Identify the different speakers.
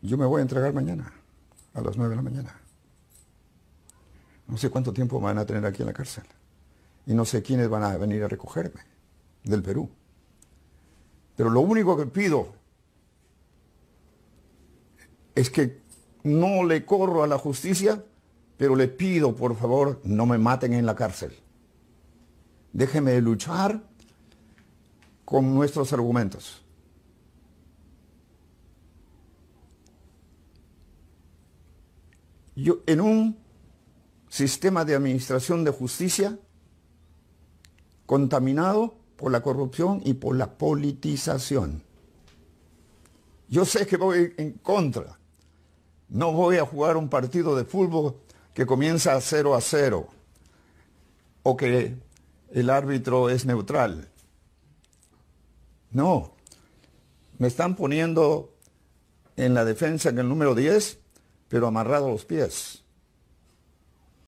Speaker 1: Yo me voy a entregar mañana, a las nueve de la mañana. No sé cuánto tiempo van a tener aquí en la cárcel. Y no sé quiénes van a venir a recogerme del Perú. Pero lo único que pido es que no le corro a la justicia, pero le pido, por favor, no me maten en la cárcel. Déjeme luchar con nuestros argumentos. en un sistema de administración de justicia contaminado por la corrupción y por la politización. Yo sé que voy en contra. No voy a jugar un partido de fútbol que comienza a 0 a 0 o que el árbitro es neutral. No. Me están poniendo en la defensa en el número 10 pero amarrado a los pies.